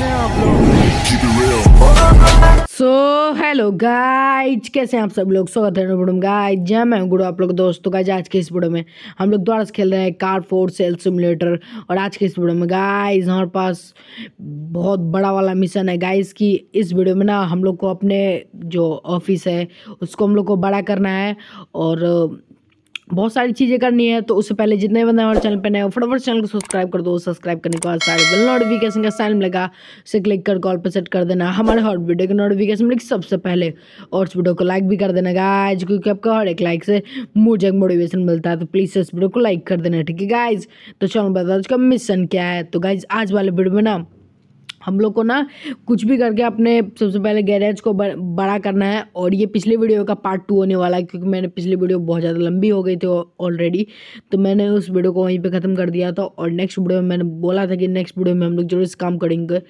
कैसे हैं आप लोग सो हेलो गाइज कैसे हैं आप सब लोग स्वागत है गाइज जय मैं गुरु आप लोग दोस्तों का आज के इस वीडियो में हम लोग दोबारा से खेल रहे हैं कार फोर सेल सिमुलेटर और आज के इस वीडियो में गाइज हमारे पास बहुत बड़ा वाला मिशन है गाइज की इस वीडियो में ना हम लोग को अपने जो ऑफिस है उसको हम लोग को बड़ा करना है और बहुत सारी चीज़ें करनी है तो उससे पहले जितने बंदे हमारे चैनल पर नए हो फटाफट चैनल को सब्सक्राइब कर दो सब्सक्राइब करने के बाद सारे बिल नोटिफिकेशन का साइन लगा उसे क्लिक कर कॉल पर सेट कर देना हमारे हॉट वीडियो के नोटिफिकेशन मिलेगी सबसे पहले और उस वीडियो को लाइक भी कर देना गाइज क्योंकि आपका हर एक लाइक से मुझे मोटिवेशन मिलता है तो प्लीज़ इस वीडियो को लाइक कर देना ठीक है गाइज तो चलो बता उसका मिशन क्या है तो गाइज आज वाले वीडियो में ना हम लोग को ना कुछ भी करके अपने सबसे पहले गैरेज को बड़ा करना है और ये पिछले वीडियो का पार्ट टू होने वाला है क्योंकि मैंने पिछली वीडियो बहुत ज़्यादा लंबी हो गई थी ऑलरेडी तो मैंने उस वीडियो को वहीं पे ख़त्म कर दिया था और नेक्स्ट वीडियो में मैंने बोला था कि नेक्स्ट वीडियो में हम लोग जरूर इस काम करेंगे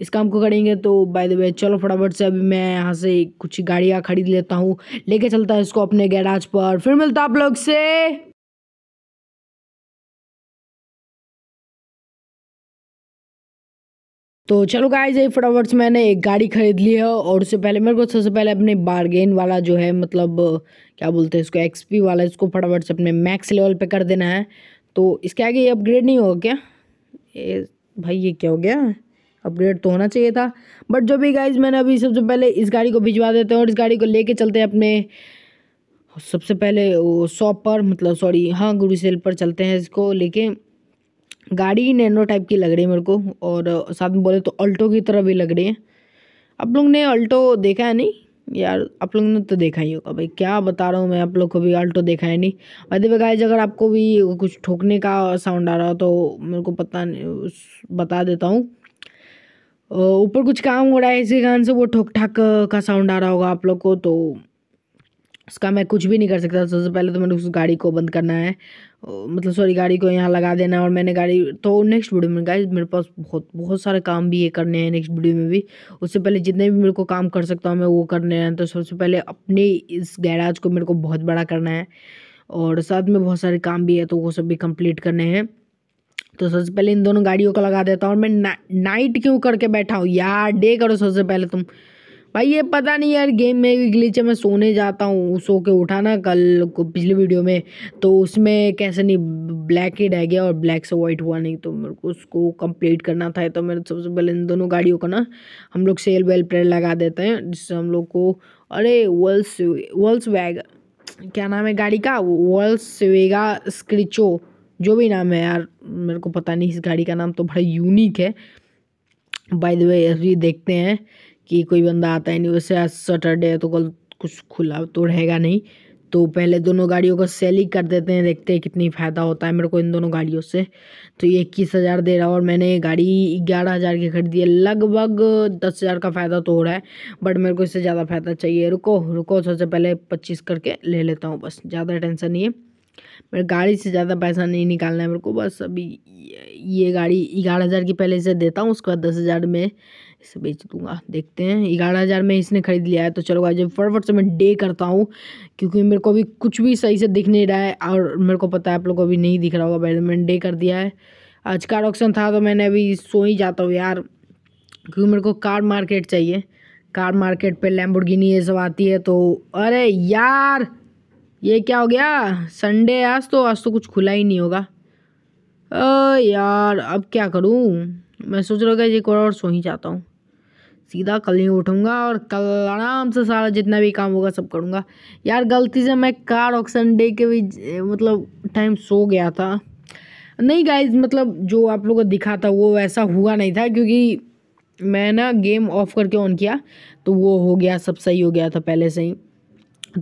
इस काम को करेंगे तो बाय द वे चलो फटाफट से अभी मैं यहाँ से कुछ गाड़ियाँ खरीद लेता हूँ लेके चलता है इसको अपने गैराज पर फिर मिलता आप लोग से तो चलो गाइज यही फटाफट से मैंने एक गाड़ी खरीद ली है और उससे पहले मेरे को सबसे पहले अपने बारगेन वाला जो है मतलब क्या बोलते हैं इसको एक्सपी वाला इसको फटाफट से अपने मैक्स लेवल पे कर देना है तो इसके आगे ये अपग्रेड नहीं होगा क्या ए, भाई ये क्या हो गया अपग्रेड तो होना चाहिए था बट जो भी गाइज मैंने अभी सबसे पहले इस गाड़ी को भिजवा देते हैं और इस गाड़ी को ले चलते हैं अपने सबसे पहले शॉप पर मतलब सॉरी हाँ गुरु सेल पर चलते हैं इसको लेके गाड़ी नैनो टाइप की लग रही है मेरे को और साथ में बोले तो अल्टो की तरह भी लग रही है आप लोग ने अल्टो देखा है नहीं यार आप लोग ने तो देखा ही होगा भाई क्या बता रहा हूँ मैं आप लोग को भी अल्टो देखा है नहीं वैसे भी अगर आपको भी कुछ ठोकने का साउंड आ रहा हो तो मेरे को पता नहीं बता देता हूँ ऊपर कुछ काम हो रहा है इसी कारण से वो ठोक ठाक का साउंड आ रहा होगा आप लोग को तो उसका मैं कुछ भी नहीं कर सकता सबसे पहले तो मैंने उस गाड़ी को बंद करना है मतलब सॉरी गाड़ी को यहाँ लगा देना और मैंने गाड़ी तो नेक्स्ट वीडियो में गाइज मेरे पास बहुत बहुत सारे काम भी ये करने हैं नेक्स्ट वीडियो में भी उससे पहले जितने भी मेरे को काम कर सकता हूँ मैं वो करने हैं तो सबसे पहले अपने इस गैराज को मेरे को बहुत बड़ा करना है और साथ में बहुत सारे काम भी है तो वो सब भी कंप्लीट करने हैं तो सबसे पहले इन दोनों गाड़ियों को लगा देता हूँ और मैं ना, नाइट क्यों करके बैठा हूँ यार डे करो सबसे पहले तुम भाई ये पता नहीं यार गेम में भी ग्लिच है मैं सोने जाता हूँ सो के उठाना कल पिछले वीडियो में तो उसमें कैसे नहीं ब्लैक ही रह गया और ब्लैक से वाइट हुआ नहीं तो मेरे को उसको कंप्लीट करना था तो मेरे सबसे पहले इन दोनों गाड़ियों का ना हम लोग सेल वेल प्रेयर लगा देते हैं जिससे हम लोग को अरे वर्ल्स वर्ल्स वैग क्या नाम है गाड़ी का वर्ल्स वेगा स्क्रिचो जो भी नाम है यार मेरे को पता नहीं इस गाड़ी का नाम तो बड़ा यूनिक है बाय द वे अभी देखते हैं कि कोई बंदा आता ही नहीं वैसे आज सैटरडे है तो कल कुछ खुला तो रहेगा नहीं तो पहले दोनों गाड़ियों को सेल ही कर देते हैं देखते हैं कितनी फ़ायदा होता है मेरे को इन दोनों गाड़ियों से तो ये इक्कीस हज़ार दे रहा और मैंने गाड़ी ग्यारह हज़ार की खरीदी है लगभग दस हज़ार का फ़ायदा तो हो रहा है बट मेरे को इससे ज़्यादा फ़ायदा चाहिए रुको रुको सबसे पहले पच्चीस करके ले लेता हूँ बस ज़्यादा टेंशन नहीं है मेरे गाड़ी से ज़्यादा पैसा नहीं निकालना है मेरे को बस अभी ये गाड़ी ग्यारह हज़ार की पहले से देता हूँ उसके बाद दस हज़ार में इसे बेच दूंगा देखते हैं ग्यारह हज़ार में इसने ख़रीद लिया है तो चलो आज फटाफट से मैं डे करता हूँ क्योंकि मेरे को अभी कुछ भी सही से दिख नहीं रहा है और मेरे को पता है आप लोग को अभी नहीं दिख रहा होगा पहले मैंने डे कर दिया है आज का ऑप्शन था तो मैंने अभी सो ही जाता हूँ यार क्योंकि मेरे को कार मार्केट चाहिए कार मार्केट पर लैम्बोर्गिनी ये सब आती है तो अरे यार ये क्या हो गया संडे आज तो आज तो कुछ खुला ही नहीं होगा अ यार अब क्या करूँ मैं सोच रहा हूँ एक और, और सो ही जाता हूँ सीधा कल ही उठूँगा और कल आराम से सारा जितना भी काम होगा सब करूँगा यार गलती से मैं कार ऑक्शन डे के भी मतलब टाइम सो गया था नहीं गाइज मतलब जो आप लोगों को दिखा था वो वैसा हुआ नहीं था क्योंकि मैं ना गेम ऑफ करके ऑन किया तो वो हो गया सब सही हो गया था पहले से ही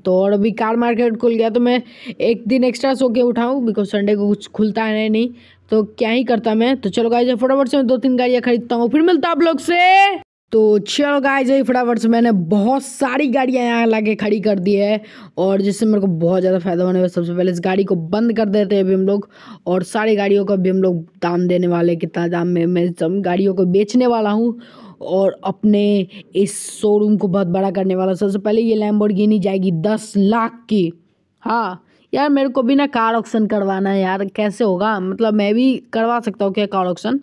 तो और अभी कार मार्केट खुल गया तो मैं एक दिन एक्स्ट्रा सो के उठाऊँ बिकॉज संडे को कुछ खुलता है नहीं तो क्या ही करता मैं तो चलो गाइज फटाफट से मैं दो तीन गाड़ियाँ खरीदता हूँ फिर मिलता आप लोग से तो चलो गाइज यही फटाफट से मैंने बहुत सारी गाड़ियाँ यहाँ ला के खड़ी कर दी है और जिससे मेरे को बहुत ज़्यादा फायदा होने वाला सबसे पहले इस गाड़ी को बंद कर देते हैं अभी हम लोग और सारी गाड़ियों का भी हम लोग दाम देने वाले कितना दाम में मैं सब गाड़ियों को बेचने वाला हूँ और अपने इस शोरूम को बहुत बड़ा करने वाला सबसे पहले ये लैम्बोर्गिनी जाएगी दस लाख की हाँ यार मेरे को भी ना कार ऑक्शन करवाना है यार कैसे होगा मतलब मैं भी करवा सकता हूँ क्या कार ऑक्शन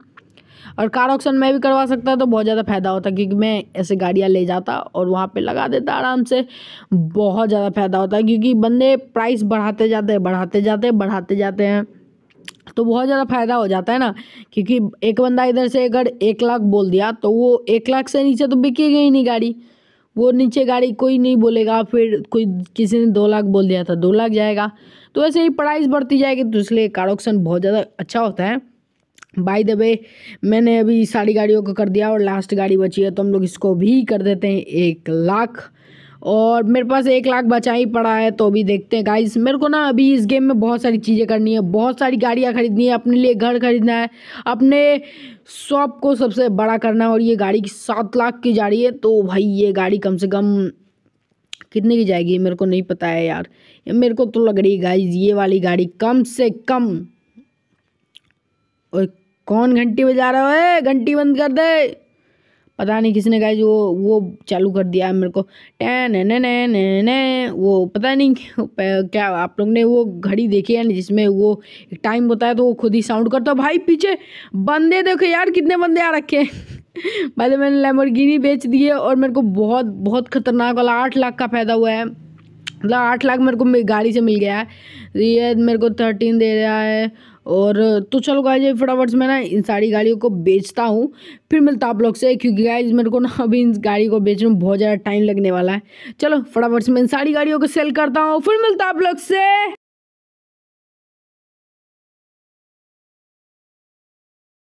और कार ऑक्शन मैं भी करवा सकता तो बहुत ज़्यादा फ़ायदा होता क्योंकि मैं ऐसे गाड़ियाँ ले जाता और वहाँ पे लगा देता आराम से बहुत ज़्यादा फ़ायदा होता क्योंकि बंदे प्राइस बढ़ाते जाते हैं बढ़ाते जाते हैं बढ़ाते जाते हैं तो बहुत ज़्यादा फ़ायदा हो जाता है ना क्योंकि एक बंदा इधर से अगर एक लाख बोल दिया तो वो एक लाख से नीचे तो बिकेगा ही नहीं गाड़ी वो नीचे गाड़ी कोई नहीं बोलेगा फिर कोई किसी ने दो लाख बोल दिया था दो लाख जाएगा तो ऐसे ही प्राइस बढ़ती जाएगी तो इसलिए कार ऑक्शन बहुत ज़्यादा अच्छा होता है बाई द वे मैंने अभी सारी गाड़ियों को कर दिया और लास्ट गाड़ी बची है तो हम लोग इसको भी कर देते हैं एक लाख और मेरे पास एक लाख बचा ही पड़ा है तो अभी देखते हैं गाइस मेरे को ना अभी इस गेम में बहुत सारी चीज़ें करनी है बहुत सारी गाड़ियाँ ख़रीदनी है अपने लिए घर ख़रीदना है अपने शॉप को सबसे बड़ा करना है और ये गाड़ी की सात लाख की जा रही है तो भाई ये गाड़ी कम से कम कितने की जाएगी मेरे को नहीं पता है यार मेरे को तो लग रही है गाइज ये वाली गाड़ी कम से कम और कौन घंटी बजा रहा है घंटी बंद कर दे पता नहीं किसने गाइज वो वो चालू कर दिया मेरे को टैन ने न वो पता नहीं क्या आप लोग ने वो घड़ी देखी है ना जिसमें वो एक टाइम होता है तो वो खुद ही साउंड करता है भाई पीछे बंदे देखो यार कितने बंदे आ रखे हैं भाई मैंने लेमरगिनी बेच दी है और मेरे को बहुत बहुत खतरनाक वाला आठ लाख का फायदा हुआ है मतलब आठ लाख मेरे को गाड़ी से मिल गया है ये मेरे को थर्टीन दे रहा है और तो चलो गाइज ये फटाफट से मैं ना इन सारी गाड़ियों को बेचता हूँ फिर मिलता आप लोग से क्योंकि गाइज मेरे को ना अभी इन गाड़ी को बेचने में बहुत ज़्यादा टाइम लगने वाला है चलो फटाफट से मैं इन सारी गाड़ियों को सेल करता हूँ फिर मिलता आप लोग से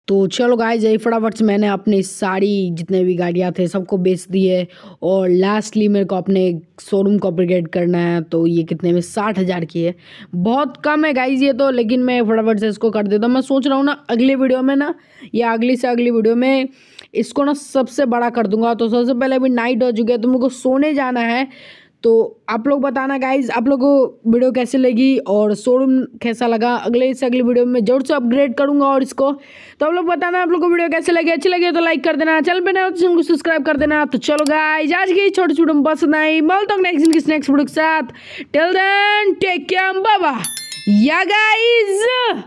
तो चलो गाइस यही फटाफट से मैंने अपनी सारी जितने भी गाड़ियाँ थे सबको बेच दी है और लास्टली मेरे को अपने शोरूम को अपग्रेड करना है तो ये कितने में साठ हज़ार की है बहुत कम है गाइज ये तो लेकिन मैं फटाफट से इसको कर देता हूँ मैं सोच रहा हूँ ना अगले वीडियो में ना या अगली से अगली वीडियो में इसको ना सबसे बड़ा कर दूंगा तो सबसे पहले अभी नाइट हो चुकी है तो मुझे को सोने जाना है तो आप लोग बताना गाइज आप लोग को वीडियो कैसे लगी और शोरूम कैसा लगा अगले से अगली वीडियो में जरूर से अपग्रेड करूंगा और इसको तो आप लोग बताना आप लोग को वीडियो कैसे लगी अच्छी लगी तो लाइक कर देना चल बिना चैनल को सब्सक्राइब कर देना तो चलो गाइज आज की छोटे छोटे बस नहीं मल तक नेक्स्ट दिन किस नेक्स्ट वीडियो के साथ टेल देन टेक केयर बाबा या गाइज